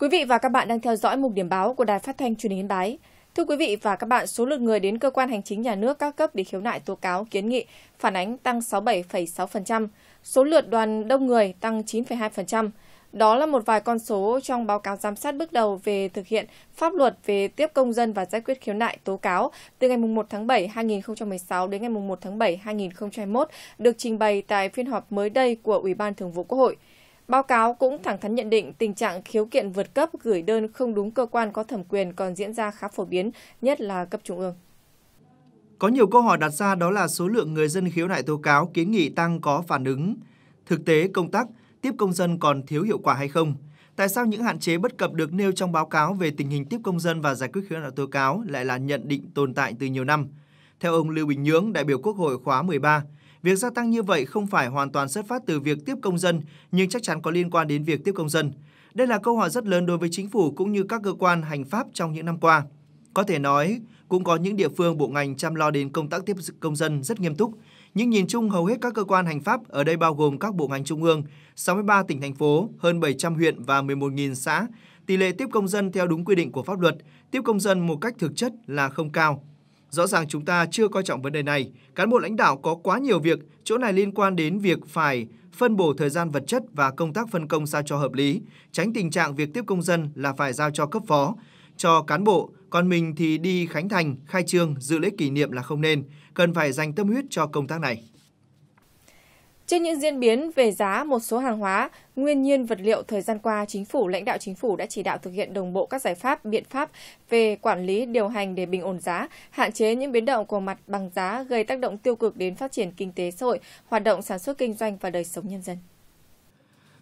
Quý vị và các bạn đang theo dõi mục điểm báo của Đài Phát thanh Truyền hình Yên Bái. Thưa quý vị và các bạn, số lượt người đến cơ quan hành chính nhà nước các cấp để khiếu nại tố cáo kiến nghị phản ánh tăng 67,6%, số lượt đoàn đông người tăng 9,2%. Đó là một vài con số trong báo cáo giám sát bước đầu về thực hiện pháp luật về tiếp công dân và giải quyết khiếu nại tố cáo từ ngày 1 tháng 7 2016 đến ngày 1 tháng 7 2021 được trình bày tại phiên họp mới đây của Ủy ban Thường vụ Quốc hội. Báo cáo cũng thẳng thắn nhận định tình trạng khiếu kiện vượt cấp gửi đơn không đúng cơ quan có thẩm quyền còn diễn ra khá phổ biến, nhất là cấp trung ương. Có nhiều câu hỏi đặt ra đó là số lượng người dân khiếu nại tố cáo kiến nghị tăng có phản ứng. Thực tế công tác tiếp công dân còn thiếu hiệu quả hay không? Tại sao những hạn chế bất cập được nêu trong báo cáo về tình hình tiếp công dân và giải quyết khiếu nại tố cáo lại là nhận định tồn tại từ nhiều năm? Theo ông Lưu Bình Nhưỡng, đại biểu Quốc hội khóa 13, Việc gia tăng như vậy không phải hoàn toàn xuất phát từ việc tiếp công dân, nhưng chắc chắn có liên quan đến việc tiếp công dân. Đây là câu hỏi rất lớn đối với chính phủ cũng như các cơ quan hành pháp trong những năm qua. Có thể nói, cũng có những địa phương bộ ngành chăm lo đến công tác tiếp công dân rất nghiêm túc. Nhưng nhìn chung hầu hết các cơ quan hành pháp ở đây bao gồm các bộ ngành trung ương, 63 tỉnh thành phố, hơn 700 huyện và 11.000 xã, tỷ lệ tiếp công dân theo đúng quy định của pháp luật, tiếp công dân một cách thực chất là không cao. Rõ ràng chúng ta chưa coi trọng vấn đề này, cán bộ lãnh đạo có quá nhiều việc, chỗ này liên quan đến việc phải phân bổ thời gian vật chất và công tác phân công sao cho hợp lý, tránh tình trạng việc tiếp công dân là phải giao cho cấp phó, cho cán bộ, còn mình thì đi Khánh Thành, khai trương, dự lễ kỷ niệm là không nên, cần phải dành tâm huyết cho công tác này trên những diễn biến về giá một số hàng hóa, nguyên nhiên vật liệu thời gian qua, chính phủ lãnh đạo chính phủ đã chỉ đạo thực hiện đồng bộ các giải pháp, biện pháp về quản lý điều hành để bình ổn giá, hạn chế những biến động của mặt bằng giá gây tác động tiêu cực đến phát triển kinh tế xã hội, hoạt động sản xuất kinh doanh và đời sống nhân dân.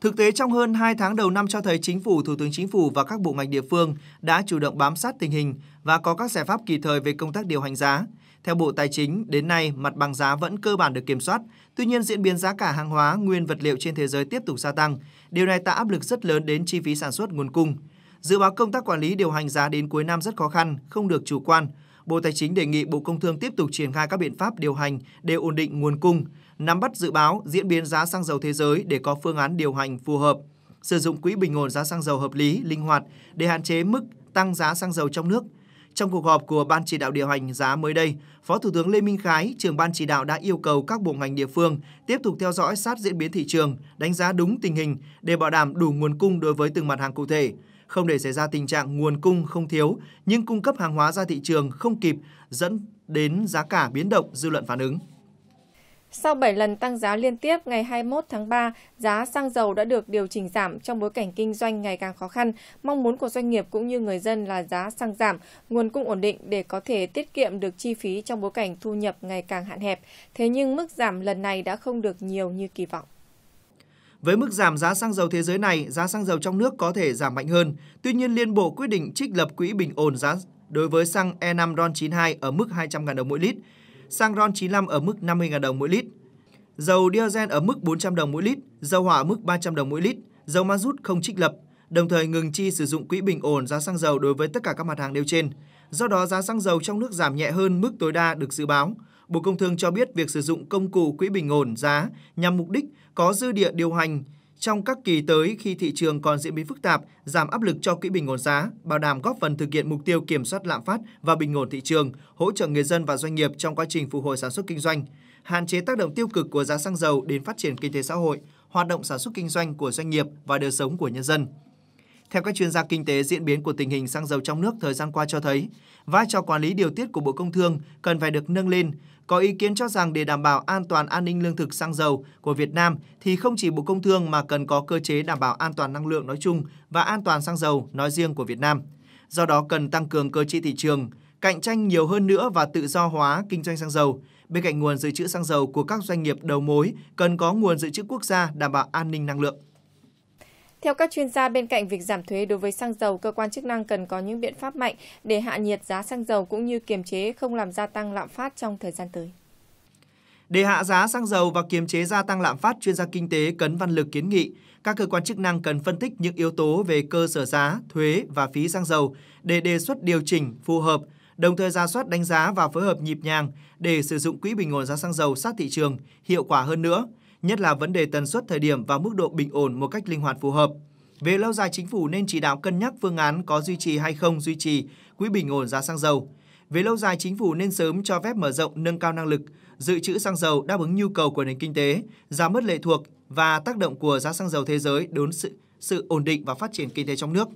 Thực tế trong hơn 2 tháng đầu năm cho thấy chính phủ, thủ tướng chính phủ và các bộ ngành địa phương đã chủ động bám sát tình hình và có các giải pháp kịp thời về công tác điều hành giá, theo Bộ Tài chính, đến nay mặt bằng giá vẫn cơ bản được kiểm soát, tuy nhiên diễn biến giá cả hàng hóa, nguyên vật liệu trên thế giới tiếp tục gia tăng. Điều này tạo áp lực rất lớn đến chi phí sản xuất nguồn cung. Dự báo công tác quản lý điều hành giá đến cuối năm rất khó khăn, không được chủ quan. Bộ Tài chính đề nghị Bộ Công Thương tiếp tục triển khai các biện pháp điều hành để ổn định nguồn cung, nắm bắt dự báo diễn biến giá xăng dầu thế giới để có phương án điều hành phù hợp, sử dụng quỹ bình ổn giá xăng dầu hợp lý, linh hoạt để hạn chế mức tăng giá xăng dầu trong nước – trong cuộc họp của Ban chỉ đạo điều hành giá mới đây, Phó Thủ tướng Lê Minh Khái, trưởng Ban chỉ đạo đã yêu cầu các bộ ngành địa phương tiếp tục theo dõi sát diễn biến thị trường, đánh giá đúng tình hình để bảo đảm đủ nguồn cung đối với từng mặt hàng cụ thể, không để xảy ra tình trạng nguồn cung không thiếu nhưng cung cấp hàng hóa ra thị trường không kịp dẫn đến giá cả biến động dư luận phản ứng. Sau 7 lần tăng giá liên tiếp ngày 21 tháng 3, giá xăng dầu đã được điều chỉnh giảm trong bối cảnh kinh doanh ngày càng khó khăn. Mong muốn của doanh nghiệp cũng như người dân là giá xăng giảm, nguồn cung ổn định để có thể tiết kiệm được chi phí trong bối cảnh thu nhập ngày càng hạn hẹp. Thế nhưng mức giảm lần này đã không được nhiều như kỳ vọng. Với mức giảm giá xăng dầu thế giới này, giá xăng dầu trong nước có thể giảm mạnh hơn. Tuy nhiên, Liên Bộ quyết định trích lập quỹ bình ổn giá đối với xăng E5 RON92 ở mức 200.000 đồng mỗi lít xăng RON 95 ở mức 50.000 đồng mỗi lít, dầu diesel ở mức 400 đồng mỗi lít, dầu hỏa ở mức 300 đồng mỗi lít, dầu ma rút không trích lập, đồng thời ngừng chi sử dụng quỹ bình ổn giá xăng dầu đối với tất cả các mặt hàng nêu trên. Do đó, giá xăng dầu trong nước giảm nhẹ hơn mức tối đa được dự báo. Bộ Công Thương cho biết việc sử dụng công cụ quỹ bình ổn giá nhằm mục đích có dư địa điều hành trong các kỳ tới khi thị trường còn diễn biến phức tạp, giảm áp lực cho quỹ bình ổn giá, bảo đảm góp phần thực hiện mục tiêu kiểm soát lạm phát và bình ổn thị trường, hỗ trợ người dân và doanh nghiệp trong quá trình phục hồi sản xuất kinh doanh, hạn chế tác động tiêu cực của giá xăng dầu đến phát triển kinh tế xã hội, hoạt động sản xuất kinh doanh của doanh nghiệp và đời sống của nhân dân. Theo các chuyên gia kinh tế, diễn biến của tình hình xăng dầu trong nước thời gian qua cho thấy, vai trò quản lý điều tiết của Bộ Công Thương cần phải được nâng lên, có ý kiến cho rằng để đảm bảo an toàn an ninh lương thực xăng dầu của Việt Nam thì không chỉ Bộ Công Thương mà cần có cơ chế đảm bảo an toàn năng lượng nói chung và an toàn xăng dầu nói riêng của Việt Nam. Do đó cần tăng cường cơ chế thị trường, cạnh tranh nhiều hơn nữa và tự do hóa kinh doanh xăng dầu. Bên cạnh nguồn dự trữ xăng dầu của các doanh nghiệp đầu mối, cần có nguồn dự trữ quốc gia đảm bảo an ninh năng lượng. Theo các chuyên gia, bên cạnh việc giảm thuế đối với xăng dầu, cơ quan chức năng cần có những biện pháp mạnh để hạ nhiệt giá xăng dầu cũng như kiềm chế không làm gia tăng lạm phát trong thời gian tới. Để hạ giá xăng dầu và kiềm chế gia tăng lạm phát, chuyên gia kinh tế Cấn Văn Lực kiến nghị các cơ quan chức năng cần phân tích những yếu tố về cơ sở giá, thuế và phí xăng dầu để đề xuất điều chỉnh phù hợp, đồng thời ra soát đánh giá và phối hợp nhịp nhàng để sử dụng quỹ bình ổn giá xăng dầu sát thị trường hiệu quả hơn nữa – nhất là vấn đề tần suất thời điểm và mức độ bình ổn một cách linh hoạt phù hợp. Về lâu dài, chính phủ nên chỉ đạo cân nhắc phương án có duy trì hay không duy trì quỹ bình ổn giá xăng dầu. Về lâu dài, chính phủ nên sớm cho phép mở rộng nâng cao năng lực, dự trữ xăng dầu đáp ứng nhu cầu của nền kinh tế, giảm mất lệ thuộc và tác động của giá xăng dầu thế giới đối sự, sự ổn định và phát triển kinh tế trong nước.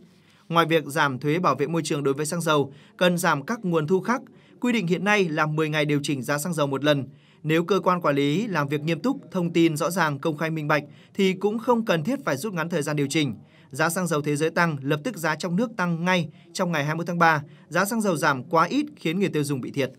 Ngoài việc giảm thuế bảo vệ môi trường đối với xăng dầu, cần giảm các nguồn thu khác Quy định hiện nay là 10 ngày điều chỉnh giá xăng dầu một lần. Nếu cơ quan quản lý làm việc nghiêm túc, thông tin rõ ràng, công khai minh bạch thì cũng không cần thiết phải rút ngắn thời gian điều chỉnh. Giá xăng dầu thế giới tăng, lập tức giá trong nước tăng ngay trong ngày 20 tháng 3. Giá xăng dầu giảm quá ít khiến người tiêu dùng bị thiệt.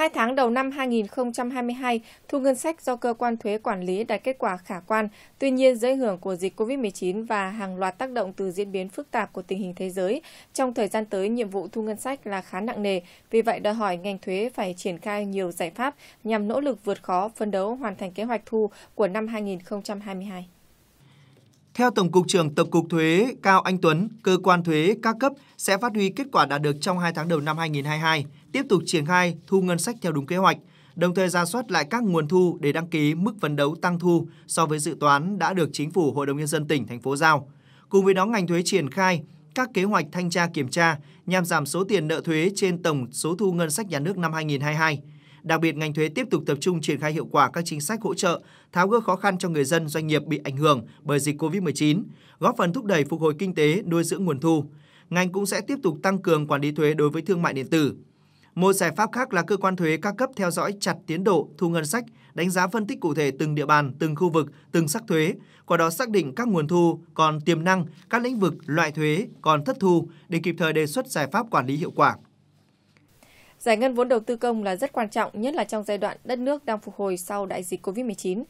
Hai tháng đầu năm 2022, thu ngân sách do cơ quan thuế quản lý đạt kết quả khả quan. Tuy nhiên, dưới hưởng của dịch COVID-19 và hàng loạt tác động từ diễn biến phức tạp của tình hình thế giới, trong thời gian tới nhiệm vụ thu ngân sách là khá nặng nề. Vì vậy, đòi hỏi ngành thuế phải triển khai nhiều giải pháp nhằm nỗ lực vượt khó, phấn đấu hoàn thành kế hoạch thu của năm 2022. Theo Tổng cục trưởng Tổng cục Thuế Cao Anh Tuấn, cơ quan thuế các cấp sẽ phát huy kết quả đạt được trong 2 tháng đầu năm 2022, tiếp tục triển khai thu ngân sách theo đúng kế hoạch, đồng thời ra soát lại các nguồn thu để đăng ký mức phấn đấu tăng thu so với dự toán đã được Chính phủ Hội đồng Nhân dân tỉnh, thành phố giao. Cùng với đó, ngành thuế triển khai các kế hoạch thanh tra kiểm tra nhằm giảm số tiền nợ thuế trên tổng số thu ngân sách nhà nước năm 2022. Đặc biệt, ngành thuế tiếp tục tập trung triển khai hiệu quả các chính sách hỗ trợ, tháo gỡ khó khăn cho người dân doanh nghiệp bị ảnh hưởng bởi dịch COVID-19, góp phần thúc đẩy phục hồi kinh tế, nuôi dưỡng nguồn thu. Ngành cũng sẽ tiếp tục tăng cường quản lý thuế đối với thương mại điện tử. Một giải pháp khác là cơ quan thuế các cấp theo dõi chặt tiến độ thu ngân sách, đánh giá phân tích cụ thể từng địa bàn, từng khu vực, từng sắc thuế, qua đó xác định các nguồn thu còn tiềm năng, các lĩnh vực loại thuế còn thất thu để kịp thời đề xuất giải pháp quản lý hiệu quả. Giải ngân vốn đầu tư công là rất quan trọng, nhất là trong giai đoạn đất nước đang phục hồi sau đại dịch COVID-19.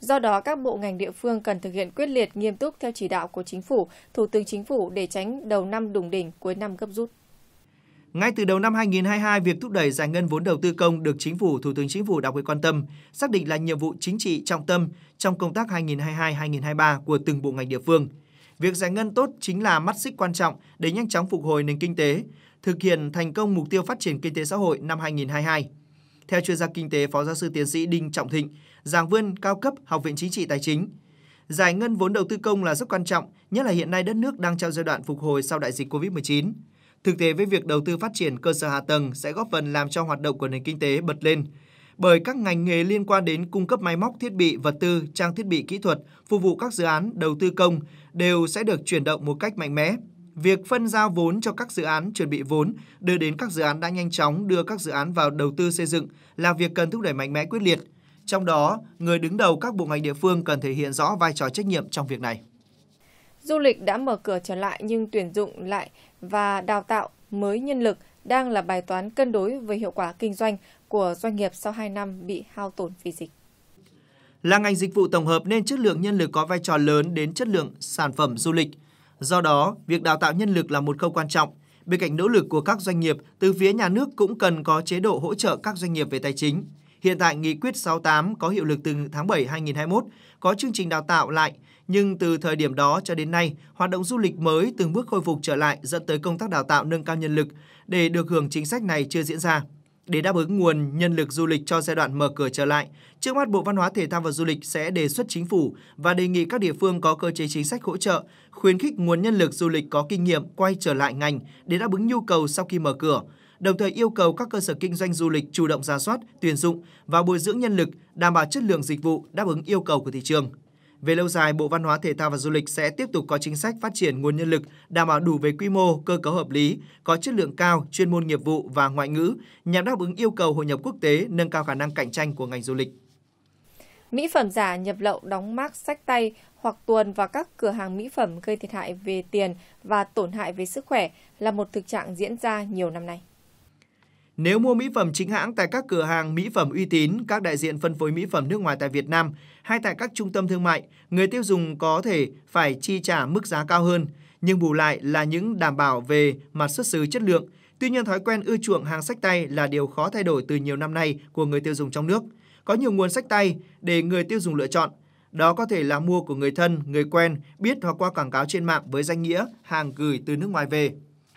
Do đó, các bộ ngành địa phương cần thực hiện quyết liệt nghiêm túc theo chỉ đạo của Chính phủ, Thủ tướng Chính phủ để tránh đầu năm đùng đỉnh, cuối năm gấp rút. Ngay từ đầu năm 2022, việc thúc đẩy giải ngân vốn đầu tư công được Chính phủ, Thủ tướng Chính phủ đặc biệt quan tâm, xác định là nhiệm vụ chính trị trọng tâm trong công tác 2022-2023 của từng bộ ngành địa phương. Việc giải ngân tốt chính là mắt xích quan trọng để nhanh chóng phục hồi nền kinh tế, thực hiện thành công mục tiêu phát triển kinh tế xã hội năm 2022. Theo chuyên gia kinh tế Phó giáo sư tiến sĩ Đinh Trọng Thịnh, giảng viên cao cấp Học viện Chính trị Tài chính, giải ngân vốn đầu tư công là rất quan trọng, nhất là hiện nay đất nước đang trong giai đoạn phục hồi sau đại dịch Covid-19. Thực tế với việc đầu tư phát triển cơ sở hạ tầng sẽ góp phần làm cho hoạt động của nền kinh tế bật lên, bởi các ngành nghề liên quan đến cung cấp máy móc, thiết bị, vật tư, trang thiết bị kỹ thuật phục vụ các dự án đầu tư công đều sẽ được chuyển động một cách mạnh mẽ việc phân giao vốn cho các dự án chuẩn bị vốn đưa đến các dự án đã nhanh chóng đưa các dự án vào đầu tư xây dựng là việc cần thúc đẩy mạnh mẽ quyết liệt. Trong đó, người đứng đầu các bộ ngành địa phương cần thể hiện rõ vai trò trách nhiệm trong việc này. Du lịch đã mở cửa trở lại nhưng tuyển dụng lại và đào tạo mới nhân lực đang là bài toán cân đối với hiệu quả kinh doanh của doanh nghiệp sau 2 năm bị hao tổn vì dịch. Là ngành dịch vụ tổng hợp nên chất lượng nhân lực có vai trò lớn đến chất lượng sản phẩm du lịch – Do đó, việc đào tạo nhân lực là một khâu quan trọng. Bên cạnh nỗ lực của các doanh nghiệp, từ phía nhà nước cũng cần có chế độ hỗ trợ các doanh nghiệp về tài chính. Hiện tại nghị quyết 68 có hiệu lực từ tháng 7 2021, có chương trình đào tạo lại, nhưng từ thời điểm đó cho đến nay, hoạt động du lịch mới từng bước khôi phục trở lại dẫn tới công tác đào tạo nâng cao nhân lực để được hưởng chính sách này chưa diễn ra. Để đáp ứng nguồn nhân lực du lịch cho giai đoạn mở cửa trở lại, trước mắt Bộ Văn hóa Thể thao và Du lịch sẽ đề xuất chính phủ và đề nghị các địa phương có cơ chế chính sách hỗ trợ, khuyến khích nguồn nhân lực du lịch có kinh nghiệm quay trở lại ngành để đáp ứng nhu cầu sau khi mở cửa đồng thời yêu cầu các cơ sở kinh doanh du lịch chủ động ra soát, tuyển dụng và bồi dưỡng nhân lực đảm bảo chất lượng dịch vụ đáp ứng yêu cầu của thị trường. Về lâu dài, Bộ Văn hóa Thể thao và Du lịch sẽ tiếp tục có chính sách phát triển nguồn nhân lực đảm bảo đủ về quy mô, cơ cấu hợp lý, có chất lượng cao, chuyên môn nghiệp vụ và ngoại ngữ nhằm đáp ứng yêu cầu hội nhập quốc tế, nâng cao khả năng cạnh tranh của ngành du lịch. Mỹ phẩm giả nhập lậu đóng mác sách tay hoặc tuần vào các cửa hàng mỹ phẩm gây thiệt hại về tiền và tổn hại về sức khỏe là một thực trạng diễn ra nhiều năm nay. Nếu mua mỹ phẩm chính hãng tại các cửa hàng mỹ phẩm uy tín, các đại diện phân phối mỹ phẩm nước ngoài tại Việt Nam hay tại các trung tâm thương mại, người tiêu dùng có thể phải chi trả mức giá cao hơn, nhưng bù lại là những đảm bảo về mặt xuất xứ chất lượng. Tuy nhiên thói quen ưa chuộng hàng sách tay là điều khó thay đổi từ nhiều năm nay của người tiêu dùng trong nước. Có nhiều nguồn sách tay để người tiêu dùng lựa chọn. Đó có thể là mua của người thân, người quen, biết hoặc qua quảng cáo trên mạng với danh nghĩa hàng gửi từ nước ngoài về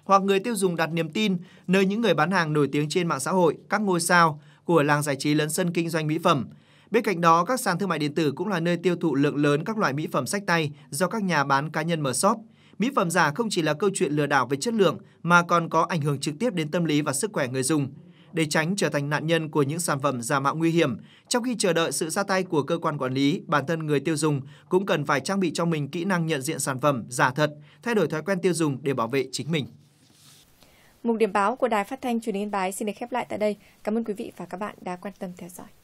hoặc người tiêu dùng đặt niềm tin nơi những người bán hàng nổi tiếng trên mạng xã hội, các ngôi sao của làng giải trí lấn sân kinh doanh mỹ phẩm. Bên cạnh đó, các sàn thương mại điện tử cũng là nơi tiêu thụ lượng lớn các loại mỹ phẩm sách tay do các nhà bán cá nhân mở shop. Mỹ phẩm giả không chỉ là câu chuyện lừa đảo về chất lượng mà còn có ảnh hưởng trực tiếp đến tâm lý và sức khỏe người dùng. Để tránh trở thành nạn nhân của những sản phẩm giả mạo nguy hiểm, trong khi chờ đợi sự ra tay của cơ quan quản lý, bản thân người tiêu dùng cũng cần phải trang bị cho mình kỹ năng nhận diện sản phẩm giả thật, thay đổi thói quen tiêu dùng để bảo vệ chính mình. Mục điểm báo của Đài Phát thanh Truyền hình Yên Bái xin được khép lại tại đây. Cảm ơn quý vị và các bạn đã quan tâm theo dõi.